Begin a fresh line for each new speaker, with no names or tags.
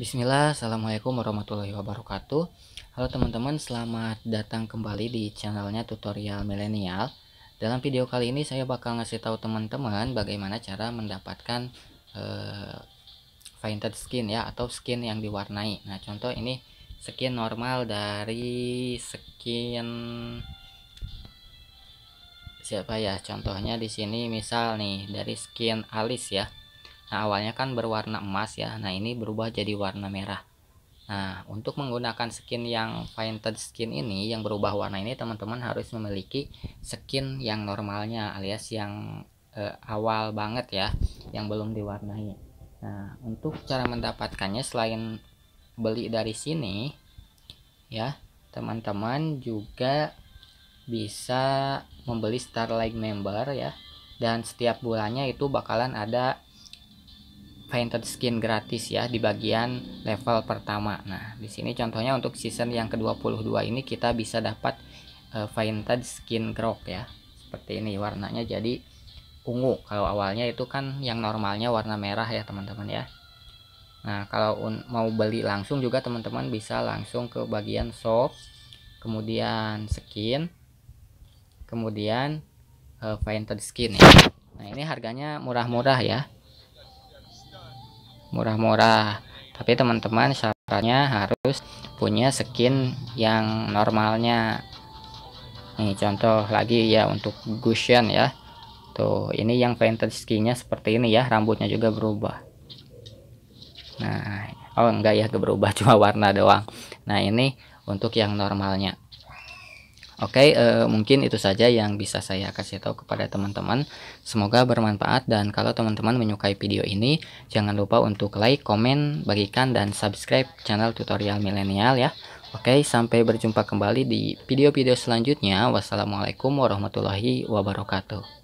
Bismillah, Assalamualaikum warahmatullahi wabarakatuh Halo teman-teman, selamat datang kembali di channelnya tutorial milenial Dalam video kali ini saya bakal ngasih tahu teman-teman bagaimana cara mendapatkan uh, skin ya, atau skin yang diwarnai Nah contoh ini skin normal dari skin siapa ya contohnya di sini misal nih dari skin alis ya Nah, awalnya kan berwarna emas ya. Nah, ini berubah jadi warna merah. Nah, untuk menggunakan skin yang painted skin ini yang berubah warna ini teman-teman harus memiliki skin yang normalnya alias yang eh, awal banget ya, yang belum diwarnai. Nah, untuk cara mendapatkannya selain beli dari sini ya, teman-teman juga bisa membeli Starlight member ya. Dan setiap bulannya itu bakalan ada painted skin gratis ya di bagian level pertama. Nah, di sini contohnya untuk season yang ke-22 ini kita bisa dapat uh, painted skin grok ya. Seperti ini warnanya jadi ungu. Kalau awalnya itu kan yang normalnya warna merah ya, teman-teman ya. Nah, kalau mau beli langsung juga teman-teman bisa langsung ke bagian shop, kemudian skin, kemudian uh, painted skin ya. Nah, ini harganya murah-murah ya murah-murah tapi teman-teman syaratnya harus punya skin yang normalnya nih contoh lagi ya untuk Gushen ya tuh ini yang painted skinnya seperti ini ya rambutnya juga berubah nah oh enggak ya berubah cuma warna doang nah ini untuk yang normalnya Oke, okay, uh, eh, mungkin itu saja yang bisa saya kasih tahu kepada teman-teman. Semoga bermanfaat dan kalau teman-teman menyukai video ini, jangan lupa untuk like, komen, bagikan dan subscribe channel tutorial milenial ya. Oke, okay, sampai berjumpa kembali di video-video selanjutnya. Wassalamualaikum warahmatullahi wabarakatuh.